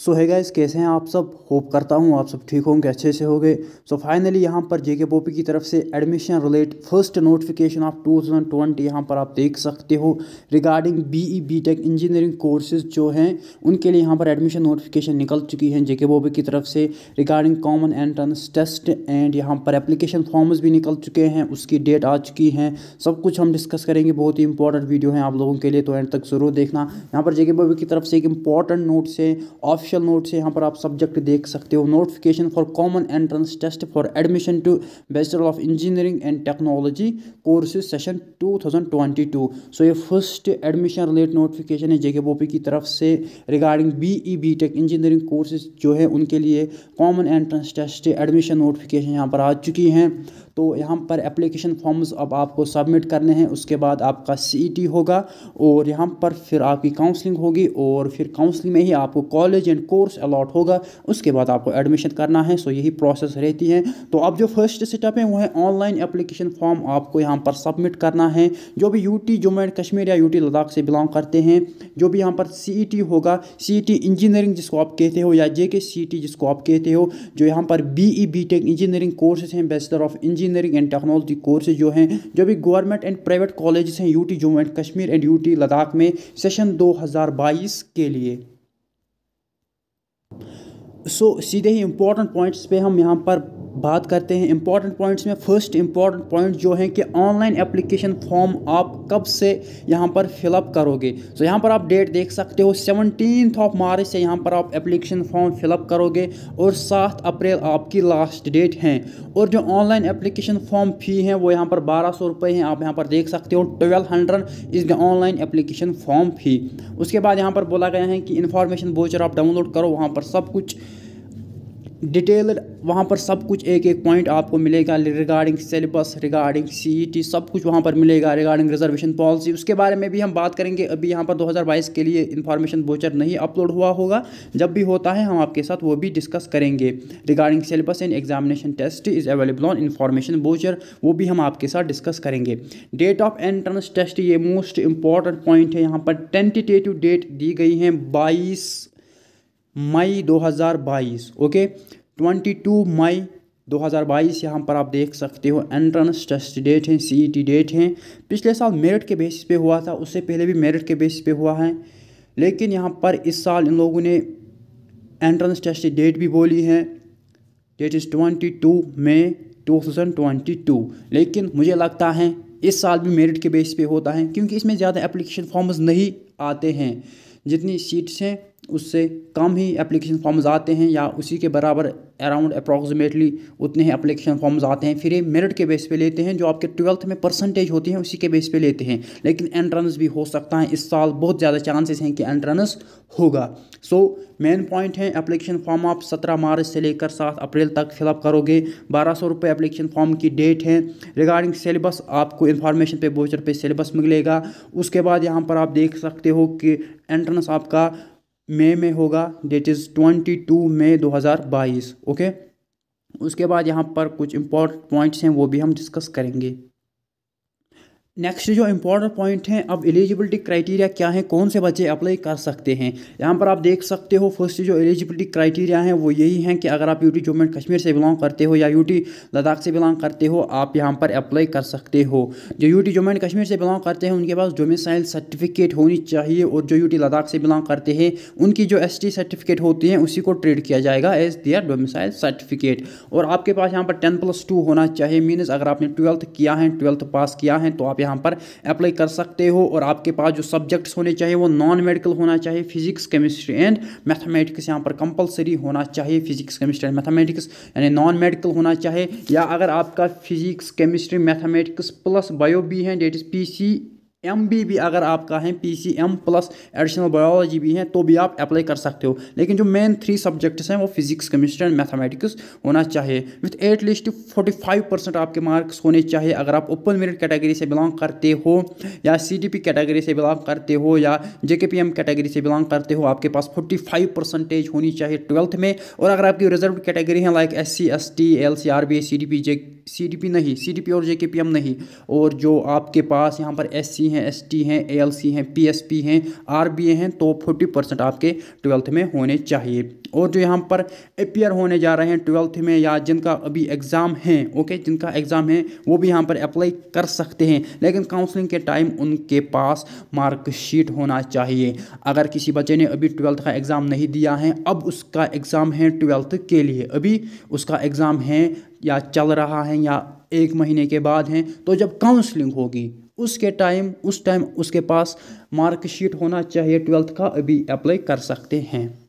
सो है गाइस कैसे हैं आप सब होप करता हूँ आप सब ठीक होंगे अच्छे से होंगे सो फाइनली यहाँ पर जेके पोपी की तरफ से admission relate first notification of 2020 यहाँ पर आप देख सकते हो regarding BE BTech engineering courses जो हैं उनके लिए यहाँ पर एडमिशन नोटिफिकेशन निकल चुकी हैं जेके पोपी की तरफ से regarding common entrance test and यहाँ पर एप्लीकेशन फॉर्म्स भी निकल चुके हैं उसकी डेट आ चुकी हैं सब कुछ हम डिस्कस करेंगे बहुत ही इंपॉर्टेंट वीडियो है आप लोगों के लिए तो एंड तक ज़रूर देखना यहाँ पर जेके पोपी की तरफ से एक इंपॉर्टेंट नोट्स है ऑफ ऑफिशियल नोट से यहाँ पर आप सब्जेक्ट देख सकते हो notification for common entrance test for admission to bachelor of engineering and technology courses session 2022 so ये फर्स्ट एडमिशन रिलेट नोटिफिकेशन है जेके बोपी की तरफ से regarding B E B tech engineering courses जो है उनके लिए common entrance test admission notification यहाँ पर आ चुकी हैं तो यहाँ पर एप्लीकेशन फॉर्म्स अब आपको सबमिट करने हैं उसके बाद आपका सी e होगा और यहाँ पर फिर आपकी काउंसलिंग होगी और फिर काउंसलिंग में ही आपको कॉलेज एंड कोर्स अलाट होगा उसके बाद आपको एडमिशन करना है सो यही प्रोसेस रहती है तो अब जो फर्स्ट स्टेप है वो है ऑनलाइन एप्लीकेशन फॉर्म आपको यहाँ पर सबमिट करना है जो भी U T Jammu and Kashmir या यू टी लद्दाख से बिलोंग करते हैं जो भी यहाँ पर सी e होगा सी इंजीनियरिंग e जिसको आप कहते हो या जे के सी जिसको आप कहते हो जो यहाँ पर B E B tech engineering courses हैं bachelor of engineer engineering and technology courses जो हैं जो भी गवर्नमेंट एंड प्राइवेट कॉलेज हैं UT Jammu and Kashmir and UT Ladakh में सेशन 2022 के लिए सो so, सीधे ही इंपॉर्टेंट पॉइंट्स पे हम यहाँ पर बात करते हैं इंपॉर्टेंट पॉइंट्स में फर्स्ट इंपॉर्टेंट पॉइंट जो है कि ऑनलाइन एप्लीकेशन फॉर्म आप कब से यहाँ पर फिलअप करोगे तो यहां यहाँ पर आप डेट देख सकते हो सेवनटीन ऑफ मार्च से यहाँ पर आप एप्लीकेशन फॉर्म फिलअप करोगे और सात अप्रैल आपकी लास्ट डेट है और जो ऑनलाइन एप्लीकेशन फॉर्म फ़ी है वो यहाँ पर बारह सौ हैं आप यहाँ पर देख सकते हो twelve hundred is the online application form fee उसके बाद यहाँ पर बोला गया है कि इन्फॉर्मेशन बोचर आप डाउनलोड करो वहाँ पर सब कुछ डिटेल्ड वहाँ पर सब कुछ एक एक पॉइंट आपको मिलेगा रिगार्डिंग सिलेबस रिगार्डिंग सी सब कुछ वहाँ पर मिलेगा रिगार्डिंग रिजर्वेशन पॉलिसी उसके बारे में भी हम बात करेंगे अभी यहाँ पर 2022 के लिए इन्फॉर्मेशन बोचर नहीं अपलोड हुआ होगा जब भी होता है हम आपके साथ वो भी डिस्कस करेंगे regarding syllabus and examination test is available on information brochure वो भी हम आपके साथ डिस्कस करेंगे डेट ऑफ एंट्रेंस टेस्ट ये मोस्ट इंपॉर्टेंट पॉइंट है यहाँ पर टेंटिटेटिव डेट दी गई हैं बाईस मई 2022 ओके 22 मई 2022 यहाँ पर आप देख सकते हो एंट्रेंस टेस्ट डेट हैं सीईटी डेट e हैं पिछले साल मेरिट के बेसिस पे हुआ था उससे पहले भी मेरिट के बेसिस पे हुआ है लेकिन यहाँ पर इस साल इन लोगों ने एंट्रेंस टेस्ट डेट भी बोली है date is twenty two May two thousand twenty two लेकिन मुझे लगता है इस साल भी मेरिट के बेस पे होता है क्योंकि इसमें ज़्यादा एप्लीकेशन फॉर्म्स नहीं आते हैं जितनी सीट्स हैं उससे कम ही एप्लीकेशन फॉर्म्स आते हैं या उसी के बराबर अराउंड अप्रॉक्सीमेटली उतने ही एप्लीकेशन फॉर्म्स आते हैं फिर ये मेरिट के बेस पे लेते हैं जो आपके ट्वेल्थ में परसेंटेज होती हैं उसी के बेस पे लेते हैं लेकिन एंट्रेंस भी हो सकता है इस साल बहुत ज़्यादा चांसेस हैं कि एंट्रेंस होगा सो मेन पॉइंट है एप्लीकेशन फॉर्म आप सत्रह मार्च से लेकर सात अप्रैल तक फिलअप करोगे बारह सौ रुपये एप्लीकेशन फॉर्म की डेट है रिगार्डिंग सिलेबस आपको इन्फॉर्मेशन पे बोचर पे सिलेबस मिलेगा उसके बाद यहाँ पर आप देख सकते हो कि एंट्रेंस आपका मई में होगा date is twenty two May दो हज़ार बाईस ओके उसके बाद यहाँ पर कुछ इम्पोर्ट पॉइंट्स हैं वो भी हम डिस्कस करेंगे नेक्स्ट जो इम्पोर्टेंट पॉइंट हैं अब एलिजिबिलिटी क्राइटेरिया क्या है कौन से बच्चे अप्लाई कर सकते हैं यहाँ पर आप देख सकते हो फर्स्ट जो एलिजिबिलिटी क्राइटेरिया है वो यही है कि अगर आप यूटी जम्मू एंड कश्मीर से बिलोंग करते हो या यूटी लद्दाख से बिलोंग करते हो आप यहाँ पर अप्लाई कर सकते हो जो यूटी जम्मू एंड कश्मीर से बिलोंग करते हैं उनके पास डोमिसाइल सर्टिफिकेट होनी चाहिए और जो यूटी लद्दाख से बिलोंग करते हैं उनकी जो एस सर्टिफिकेट होती है उसी को ट्रेड किया जाएगा एज देयर डोमिसाइल सर्टिफिकेट और आपके पास यहाँ पर टेन प्लस टू होना चाहिए मीनस अगर आपने ट्वेल्थ किया है ट्वेल्थ पास किया है तो आप यहाँ पर अप्लाई कर सकते हो और आपके पास जो सब्जेक्ट्स होने चाहिए वो नॉन मेडिकल होना चाहिए फिजिक्स केमिस्ट्री एंड मैथमेटिक्स यहाँ पर कंपलसरी होना चाहिए फिजिक्स केमिस्ट्री एंड मैथमेटिक्स यानी नॉन मेडिकल होना चाहिए या अगर आपका physics chemistry mathematics plus bio भी है date is P C M B भी अगर आपका है P C M plus additional biology भी है तो भी आप अप्लाई कर सकते हो लेकिन जो मेन थ्री सब्जेक्ट्स हैं वो फिजिक्स केमिस्ट्री एंड मैथमेटिक्स होना चाहिए with at least forty five percent आपके मार्क्स होने चाहिए अगर आप ओपन मेरिट कैटेगरी से बिलोंग करते हो या सी डी पी कैटेगरी से बिलोंग करते हो या J K P M category से बिलोंग करते हो आपके पास फोर्टी फाइव परसेंटेज होनी चाहिए ट्वेल्थ में और अगर आपकी रिजर्व कैटेगरी है like S C S T L C R B C D P J C D P नहीं सी डी पी और जे के पी एम नहीं और जो आपके पास यहाँ पर एस सी हैं एस हैं ए हैं पी हैं आर हैं तो फोर्टी परसेंट आपके ट्वेल्थ में होने चाहिए और जो यहाँ पर अपियर होने जा रहे हैं ट्वेल्थ में या जिनका अभी एग्ज़ाम है ओके जिनका एग्ज़ाम है वो भी यहाँ पर अप्लाई कर सकते हैं लेकिन काउंसलिंग के टाइम उनके पास मार्कशीट होना चाहिए अगर किसी बच्चे ने अभी ट्वेल्थ का एग्ज़ाम नहीं दिया है अब उसका एग्ज़ाम है ट्वेल्थ के लिए अभी उसका एग्ज़ाम है या चल रहा है या एक महीने के बाद हैं तो जब काउंसलिंग होगी उसके टाइम उस टाइम उसके पास मार्कशीट होना चाहिए ट्वेल्थ का अभी अप्लाई कर सकते हैं